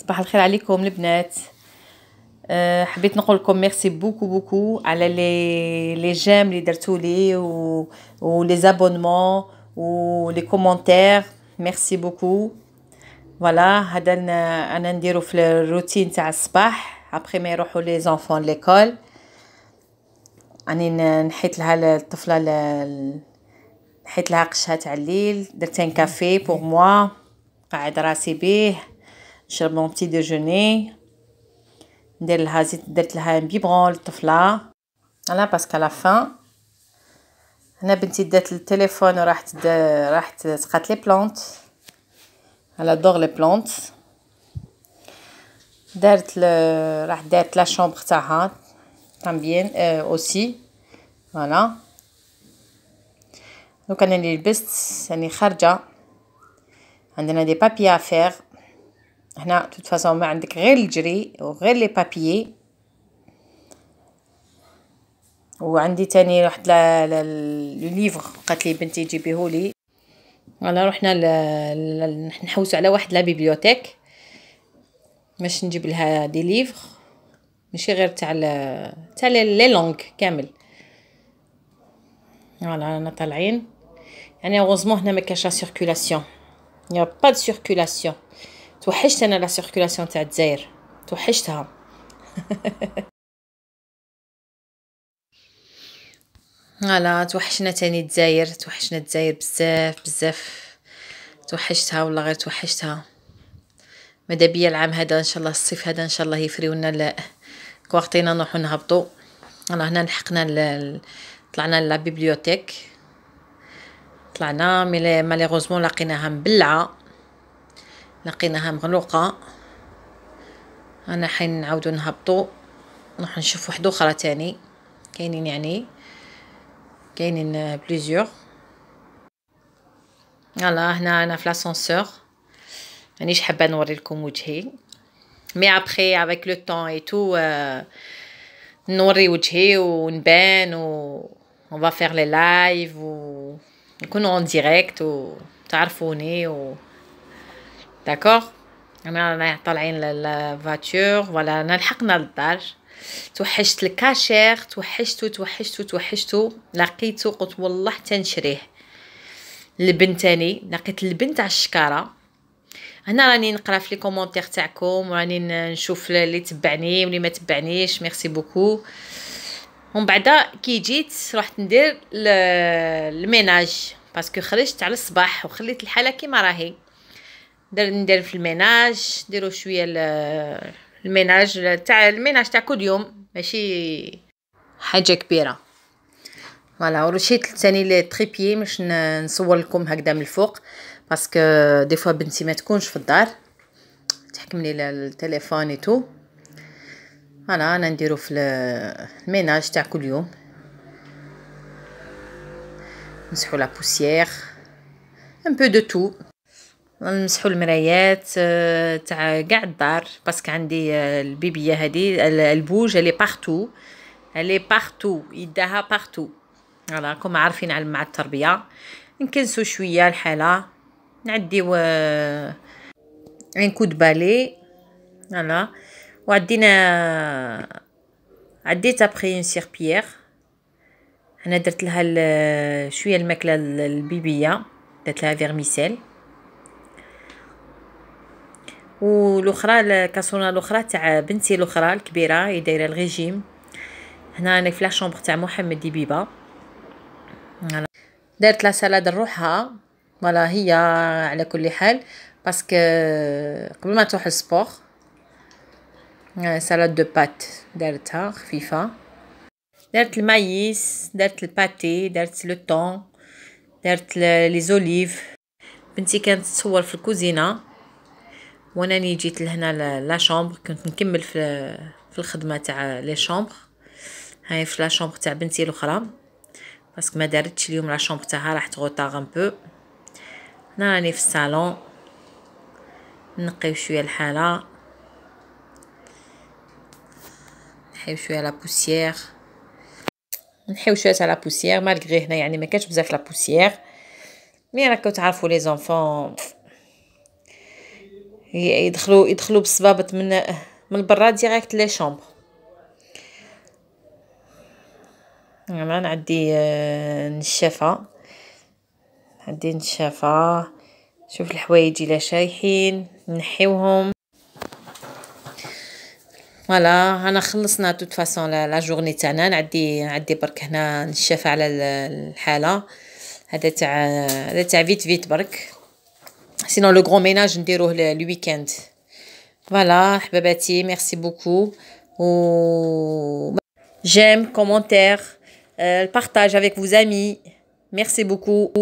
صباح الخير عليكم البنات أه، حبيت نقول لكم ميرسي بوكو بوكو على لي لي جيم اللي درتو لي و لي زابونمون و لي كومونتير ميرسي بوكو فوالا هذا انا نديرو في الروتين تاع الصباح ابخي ما يروحوا لي زونفون ليكول راني نحيت لها الطفله نحيت لها قشها تاع الليل درت ان كافي بور موا قاعد راسي بيه شرب لهم بتي ديجوني ندير لها زيت درت لها بيبغون للطفله على باسكو لا فان هنا بنتي دات التليفون وراحت راحت سقات لي بلونت على دور لي بلونت دارت ل... راح دارت لا شومبر تاعها تامبيان اه اوسي فوالا دوك انا اللي لبست راني خارجه عندنا دي بابي افير هنا توت فاسون ما عندك غير الجري وغير لي بابيي وعندي تاني واحد لو ليفغ قالت لي بنتي جيبيه لي انا رحنا ل... نحوسو على واحد لا بيبليوتيك باش نجيب لها دي ليفغ ماشي غير تاع ل... تاع لي لونغ كامل فوالا رانا طالعين يعني اوغوزمون هنا ما كاش لا سيركولاسيون يا با دو سيركولاسيون توحشت انا لا سيركولاسيون تاع الجزائر توحشتها هلا توحشنا تاني الجزائر توحشنا الجزائر بزاف بزاف توحشتها والله غير توحشتها مادا بيا العام هذا ان شاء الله الصيف هذا ان شاء الله يفريو لنا كوارتينا نروحو نهبطو انا هنا لحقنا ل... طلعنا للبيبليوتيك طلعنا مي ماليغوزمون لقيناها مبلعه لقيناها مغلوقة انا حين نعاودو نهبطو نروح نشوف واحد اخرى تاني كاينين يعني كاينين بليزيور يلا هنا انا في لاسانسور مانيش حابه نوري لكم وجهي مي ابخي افيك لو طون اي تو نوري وجهي ونبان و on فيغ لي لايف و ou نكون اون ديريكت وتعرفوني و داكوغ انا طالعين للفاتور ولا انا لحقنا للدار توحشت الكاشير توحشتو توحشتو توحشتو لقيتو قلت والله حتى نشريه لبنتاني لقيت البنت تاع الشكاره هنا راني نقرا في لي كومونتير تاعكم وراني نشوف اللي تبعني واللي ما تبعنيش ميرسي بوكو ومن بعد كي جيت رحت ندير الميناج باسكو خرجت على الصباح وخليت الحاله كيما راهي ندير في الميناج ديروا شويه الميناج تاع الميناج تاع كل يوم ماشي حاجه كبيره فوالا ورشيت ثاني لي تريبيي باش نصور لكم هكذا من الفوق باسكو دي فوا بنتي ما تكونش في الدار تحكم لي التليفون اي تو فوالا انا نديرو في الميناج تاع كل يوم نمسحو لا بوسيير ان بو دو تو نمسحوا المرايات آه، تاع كاع الدار باسكو عندي آه، البيبيه هادي البوج اللي بارتو اللي بارتو يداها بارتو فوالا راكم عارفين على مع التربيه نكنسو شويه الحاله نعديو ان كود بالي فوالا وعدينا عديت ابخي اون سيربيير انا درت لها شويه الماكله البيبيه درت لها فيرميسيل والاخرى الكاسونه الاخرى تاع بنتي الاخرى الكبيره هي دايره الريجيم هنا انا في لا شومبر تاع محمد ديبيبا دارت لا سلاد لروحها فوالا هي على كل حال باسكو قبل ما تروح السبور سلاد دو بات دارتها خفيفه دارت المايس دارت الباتي دارت لو طون دارت لي زوليف بنتي كانت تصور في الكوزينه وانا اللي جيت لهنا لا شومبر كنت نكمل في في الخدمه تاع لي شومبر هاي في لا شومبر تاع بنتي الاخرى باسكو ما دارتش اليوم لا شومبر تاعها راح تغوطاغ ان بو هنا راني في الصالون نقيو شويه الحاله نحيو شويه لا بوسيير نحيو شويه تاع لا بوسيير مالغري هنا يعني ما كانش بزاف لا بوسيير مي راكو تعرفوا لي زونفون يدخلوا يدخلوا بالصبابط من من برا ديريكت لي شومبر انا عندي نشافه عندي نشافه شوف الحوايج الا شايحين نحيوهم فوالا انا خلصنا توت فاصون لا جورني تاعنا عندي عندي برك هنا نشافه على الحاله هذا تاع هذا تاع فيت فيت برك sinon le grand ménage déroule le week-end voilà babati merci beaucoup j'aime commentaire euh, partage avec vos amis merci beaucoup